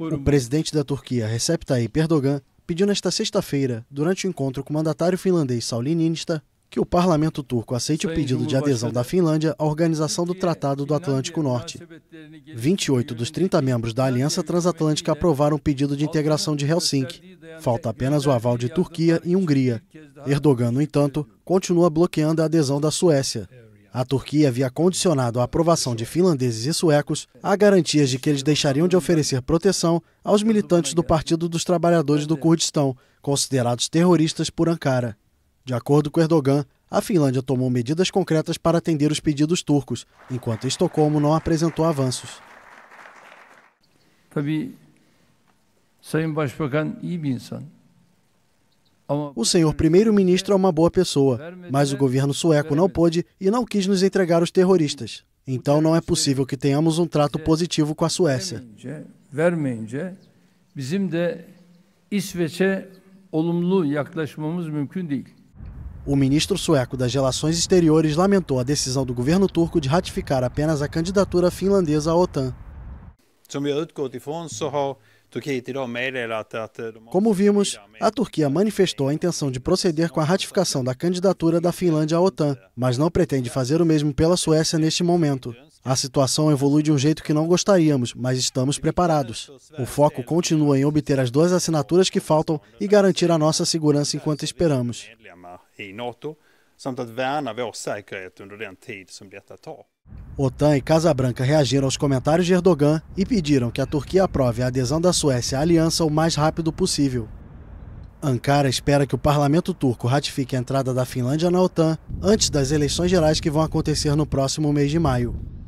Por... O presidente da Turquia, Recep Tayyip Erdogan, pediu nesta sexta-feira, durante o um encontro com o mandatário finlandês Sauli Niinistö, que o parlamento turco aceite o pedido de adesão da Finlândia à Organização do Tratado do Atlântico Norte. 28 dos 30 membros da Aliança Transatlântica aprovaram o pedido de integração de Helsinki. Falta apenas o aval de Turquia e Hungria. Erdogan, no entanto, continua bloqueando a adesão da Suécia. É. A Turquia havia condicionado a aprovação de finlandeses e suecos a garantias de que eles deixariam de oferecer proteção aos militantes do Partido dos Trabalhadores do Kurdistão, considerados terroristas por Ankara. De acordo com Erdogan, a Finlândia tomou medidas concretas para atender os pedidos turcos, enquanto Estocolmo não apresentou avanços. Tabii Sayın Başbakan iyi bir insan. O senhor primeiro-ministro é uma boa pessoa, mas o governo sueco não pôde e não quis nos entregar os terroristas. Então não é possível que tenhamos um trato positivo com a Suécia. O ministro sueco das Relações Exteriores lamentou a decisão do governo turco de ratificar apenas a candidatura finlandesa à OTAN. Eh, Como vimos, a Turquia manifestou a intenção de proceder com a ratificação da candidatura da Finlândia à OTAN, mas não pretende fazer o mesmo pela Suécia neste momento. A situação evolui de um jeito que não gostaríamos, mas estamos preparados. O foco continua em obter as duas assinaturas que faltam e garantir a nossa segurança enquanto esperamos. samt att värna vår säkerhet under den tid som detta tar. OTAN e Casa Branca reagiram aos comentários de Erdogan e pediram que a Turquia aprove a adesão da Suécia à aliança o mais rápido possível. Ankara espera que o parlamento turco ratifique a entrada da Finlândia na OTAN antes das eleições gerais que vão acontecer no próximo mês de maio.